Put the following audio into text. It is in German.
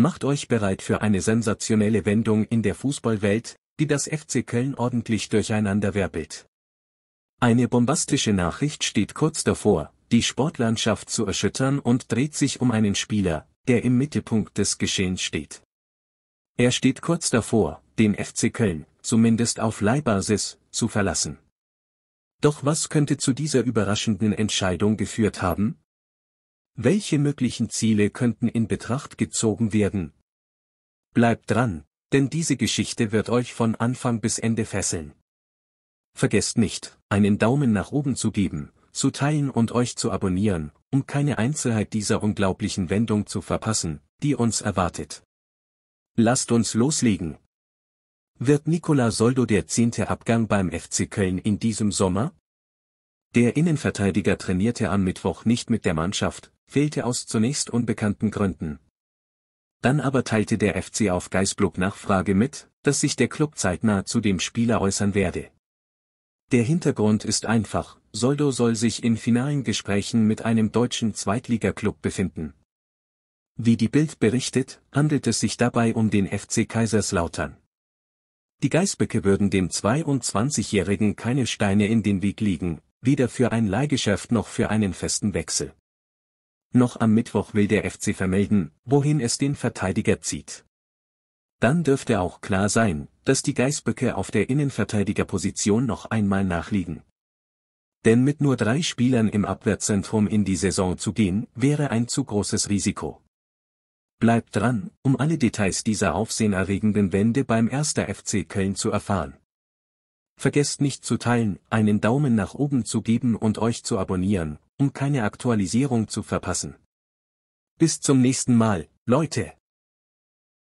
Macht euch bereit für eine sensationelle Wendung in der Fußballwelt, die das FC Köln ordentlich durcheinander werbelt. Eine bombastische Nachricht steht kurz davor, die Sportlandschaft zu erschüttern und dreht sich um einen Spieler, der im Mittelpunkt des Geschehens steht. Er steht kurz davor, den FC Köln, zumindest auf Leihbasis, zu verlassen. Doch was könnte zu dieser überraschenden Entscheidung geführt haben? Welche möglichen Ziele könnten in Betracht gezogen werden? Bleibt dran, denn diese Geschichte wird euch von Anfang bis Ende fesseln. Vergesst nicht, einen Daumen nach oben zu geben, zu teilen und euch zu abonnieren, um keine Einzelheit dieser unglaublichen Wendung zu verpassen, die uns erwartet. Lasst uns loslegen. Wird Nicola Soldo der zehnte Abgang beim FC Köln in diesem Sommer? Der Innenverteidiger trainierte am Mittwoch nicht mit der Mannschaft, fehlte aus zunächst unbekannten Gründen. Dann aber teilte der FC auf Geisblock Nachfrage mit, dass sich der Club zeitnah zu dem Spieler äußern werde. Der Hintergrund ist einfach, Soldo soll sich in finalen Gesprächen mit einem deutschen Zweitligaklub befinden. Wie die Bild berichtet, handelt es sich dabei um den FC Kaiserslautern. Die Geißböcke würden dem 22-Jährigen keine Steine in den Weg liegen, weder für ein Leihgeschäft noch für einen festen Wechsel. Noch am Mittwoch will der FC vermelden, wohin es den Verteidiger zieht. Dann dürfte auch klar sein, dass die Geißböcke auf der Innenverteidigerposition noch einmal nachliegen. Denn mit nur drei Spielern im Abwärtszentrum in die Saison zu gehen, wäre ein zu großes Risiko. Bleibt dran, um alle Details dieser aufsehenerregenden Wende beim 1. FC Köln zu erfahren. Vergesst nicht zu teilen, einen Daumen nach oben zu geben und euch zu abonnieren, um keine Aktualisierung zu verpassen. Bis zum nächsten Mal, Leute!